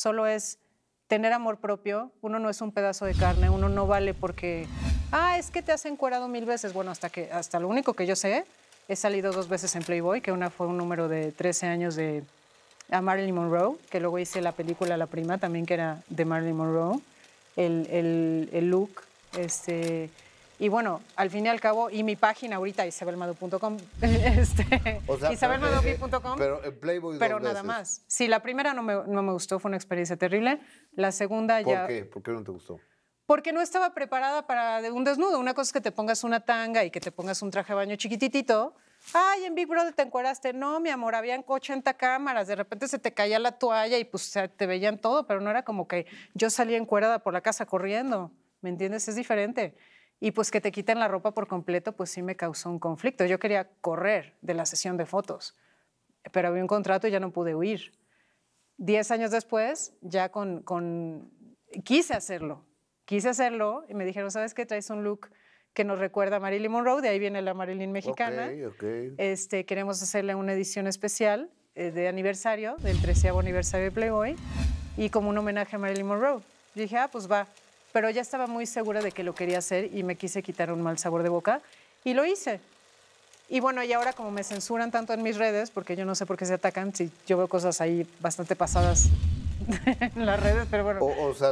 solo es tener amor propio, uno no es un pedazo de carne, uno no vale porque, ah, es que te has encuerado mil veces. Bueno, hasta, que, hasta lo único que yo sé, he salido dos veces en Playboy, que una fue un número de 13 años de a Marilyn Monroe, que luego hice la película La Prima, también que era de Marilyn Monroe, el, el, el look, este... Y bueno, al fin y al cabo, y mi página ahorita, isabelmadu.com, este, o Pero eh, nada más. Sí, la primera no me, no me gustó, fue una experiencia terrible. La segunda ya... ¿Por qué? ¿Por qué no te gustó? porque no estaba preparada para un desnudo. Una cosa es que te pongas una tanga y que te pongas un traje de baño chiquititito. Ay, en Big Brother te encueraste. No, mi amor, habían 80 cámaras. De repente se te caía la toalla y pues te veían todo, pero no era como que yo salía encuerada por la casa corriendo. ¿Me entiendes? Es diferente y pues que te quiten la ropa por completo, pues sí me causó un conflicto. Yo quería correr de la sesión de fotos, pero había un contrato y ya no pude huir. Diez años después, ya con, quise hacerlo, quise hacerlo y me dijeron, ¿sabes qué? Traes un look que nos recuerda a Marilyn Monroe, de ahí viene la Marilyn mexicana. Este, queremos hacerle una edición especial eh, de aniversario, del 13 aniversario de Playboy, y como un homenaje a Marilyn Monroe. dije, ah, pues va pero ya estaba muy segura de que lo quería hacer y me quise quitar un mal sabor de boca y lo hice. Y bueno, y ahora como me censuran tanto en mis redes, porque yo no sé por qué se atacan, si yo veo cosas ahí bastante pasadas en las redes, pero bueno,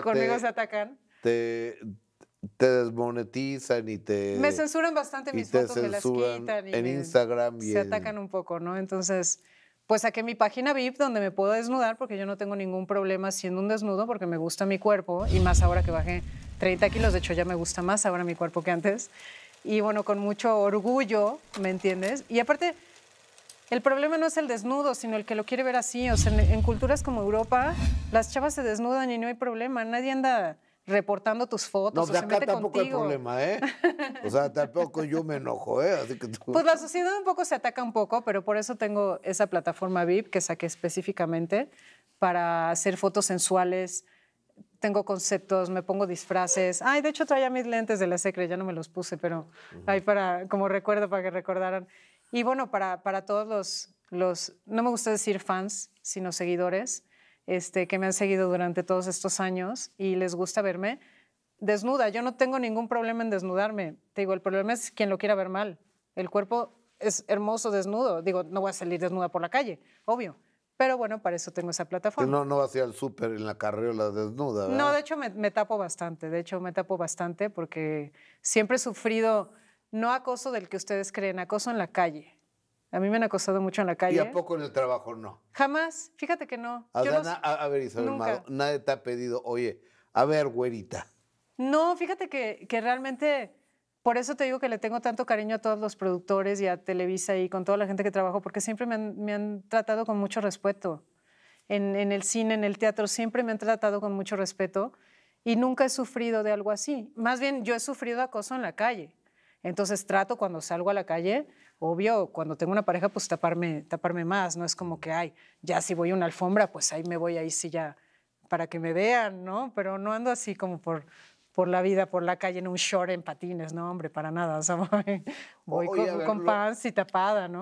conmigo se atacan. Te, desmonetizan y te... Me censuran bastante mis fotos, me las quitan. en Instagram Se atacan un poco, ¿no? Entonces pues saqué mi página VIP donde me puedo desnudar porque yo no tengo ningún problema siendo un desnudo porque me gusta mi cuerpo y más ahora que bajé 30 kilos, de hecho ya me gusta más ahora mi cuerpo que antes. Y bueno, con mucho orgullo, ¿me entiendes? Y aparte, el problema no es el desnudo, sino el que lo quiere ver así. O sea, en culturas como Europa, las chavas se desnudan y no hay problema, nadie anda reportando tus fotos. No, de pues acá tampoco hay problema, ¿eh? O sea, tampoco yo me enojo, ¿eh? Así que Pues la sociedad un poco se ataca un poco, pero por eso tengo esa plataforma VIP que saqué específicamente para hacer fotos sensuales. Tengo conceptos, me pongo disfraces. Ay, de hecho traía mis lentes de la Secre, ya no me los puse, pero ahí para, como recuerdo, para que recordaran. Y bueno, para, para todos los, los, no me gusta decir fans, sino seguidores este, que me han seguido durante todos estos años y les gusta verme desnuda. Yo no tengo ningún problema en desnudarme. Te digo, el problema es quien lo quiera ver mal. El cuerpo es hermoso desnudo. Digo, no voy a salir desnuda por la calle, obvio. Pero bueno, para eso tengo esa plataforma. No, no hacia el súper en la carriola desnuda. No, de hecho me, tapo bastante, de hecho me tapo bastante porque siempre he sufrido, no acoso del que ustedes creen, acoso en la calle. A mí me han acosado mucho en la calle. ¿Y a poco en el trabajo no? Jamás, fíjate que no. Adana, a, ver, Isabel nadie te ha pedido, oye, a ver, güerita. No, fíjate que, que, realmente, por eso te digo que le tengo tanto cariño a todos los productores y a Televisa y con toda la gente que trabajo, porque siempre me han, me han tratado con mucho respeto. En, en, el cine, en el teatro, siempre me han tratado con mucho respeto y nunca he sufrido de algo así. Más bien, yo he sufrido acoso en la calle. Entonces trato cuando salgo a la calle obvio, cuando tengo una pareja, pues taparme, taparme más, no es como que, ay, ya si voy a una alfombra, pues ahí me voy, ahí sí ya, para que me vean, ¿no? Pero no ando así como por, por la vida, por la calle, en un short, en patines, no, hombre, para nada, o sea, voy, con, con, pants y tapada, ¿no?